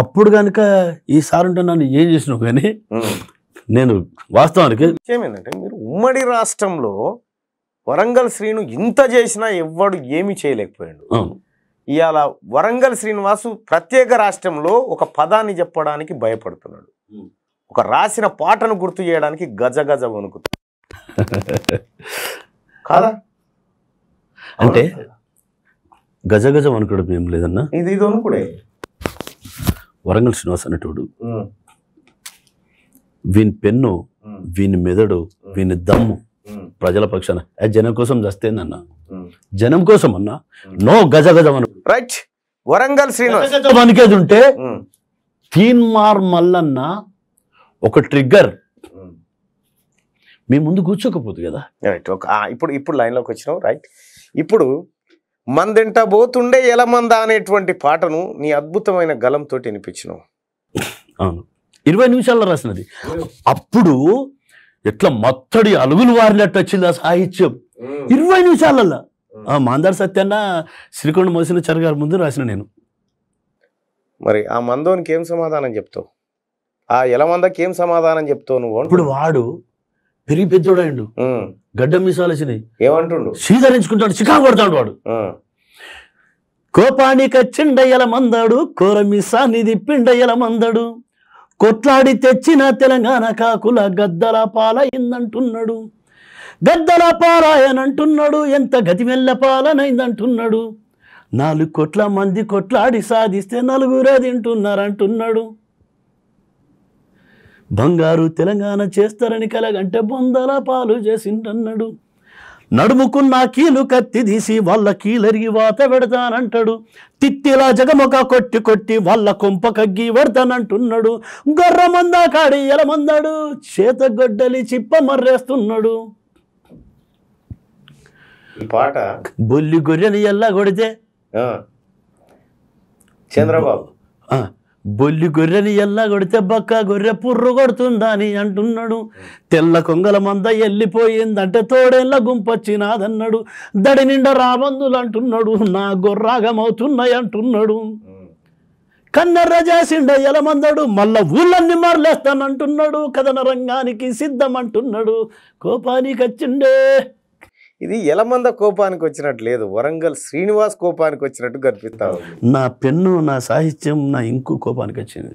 అప్పుడు కనుక ఈ సార్ ఉంటే నన్ను ఏం చేసినావు కానీ నేను వాస్తవానికి ఏమేందంటే మీరు ఉమ్మడి రాష్ట్రంలో వరంగల్ శ్రీను ఇంత చేసినా ఎవ్వడు ఏమీ చేయలేకపోయాడు ఇవాళ వరంగల్ శ్రీనివాసు ప్రత్యేక రాష్ట్రంలో ఒక పదాన్ని చెప్పడానికి భయపడుతున్నాడు ఒక రాసిన పాటను గుర్తు చేయడానికి గజ గజ వణుకుతాడు కాదా అంటే గజ గజ వణుకడం ఏం లేదన్నా ఇది ఇది వణుకుడే వరంగల్ శ్రీనివాస్ అనేటోడు వీని పెన్ను వీని మెదడు వీని దమ్ము ప్రజల పక్షాన జనం కోసం చస్తేందన్న జనం కోసం అన్నా నో గజ గజమను రైట్ వరంగల్ శ్రీనివాస్ వనికేది ఉంటే తీన్మార్ మల్లన్న ఒక ట్రిగ్గర్ మీ ముందు కూర్చోకపోతుంది కదా రైట్ ఒక ఇప్పుడు ఇప్పుడు లైన్లోకి వచ్చినావు రైట్ ఇప్పుడు మందింట పోతుండే ఎలమంద అనేటువంటి పాటను నీ అద్భుతమైన గలంతో వినిపించినావు అవును ఇరవై నిమిషాల్లో రాసినది అప్పుడు ఎట్లా మొత్తడి అలుగులు వారినట్టు వచ్చింది ఆ సాహిత్యం ఇరవై నిమిషాలల్లో మాందార్ సత్యన్న శ్రీకొండ మోసిన చరగారి ముందు రాసిన నేను మరి ఆ మందోనికి ఏం సమాధానం చెప్తావు ఆ ఎలమందకి ఏం సమాధానం చెప్తావు నువ్వు ఇప్పుడు వాడు పెరిగి పెద్దోడు గడ్డ మీసాలు వచ్చినాయి ఏమంటుండు సీదరించుకుంటాడు చికా కొడతాడు వాడు కోపానిక చిండయ్యల మందాడు కోర మీసానిది పిండయ్యల మందడు కొట్లాడి తెచ్చిన తెలంగాణ కాకుల గద్దల పాలయిందంటున్నాడు గద్దల పాలయనంటున్నాడు ఎంత మెల్ల పాలనైందంటున్నాడు నాలుగు కోట్ల మంది కొట్లాడి సాధిస్తే నలుగురే తింటున్నారంటున్నాడు బంగారు తెలంగాణ చేస్తారని కలగంటే బొందల పాలు చేసిండన్నాడు నడుముకున్న కీలు కత్తి తీసి వాళ్ళ కీలరిగి వాత పెడతానంటాడు తిత్తిలా జగమొక కొట్టి కొట్టి వాళ్ళ కొంప కగ్గి పెడతానంటున్నాడు మందా కాడి ఎలమందాడు చేత గొడ్డలి చిప్ప మర్రేస్తున్నాడు పాట బొల్లి గొర్రెని ఎలా కొడితే చంద్రబాబు బొల్లి గొర్రెని ఎల్లా కొడితే బక్క గొర్రె పుర్రు కొడుతుందని అంటున్నాడు తెల్ల కొంగల మంద ఎల్లిపోయిందంటే తోడేళ్ళ గుంపొచ్చినాదన్నాడు దడి నిండా రాబందులు అంటున్నాడు నా గొర్రాగమవుతున్నాయి అంటున్నాడు కన్నెర్ర చేసిండ ఎలమందడు మళ్ళ ఊళ్ళన్ని మరలేస్తానంటున్నాడు కథన రంగానికి సిద్ధమంటున్నాడు కోపానికి వచ్చిండే ఇది ఎలమంద కోపానికి వచ్చినట్టు లేదు వరంగల్ శ్రీనివాస్ కోపానికి వచ్చినట్టు కనిపిస్తా నా పెన్ను నా సాహిత్యం నా ఇంకు కోపానికి వచ్చింది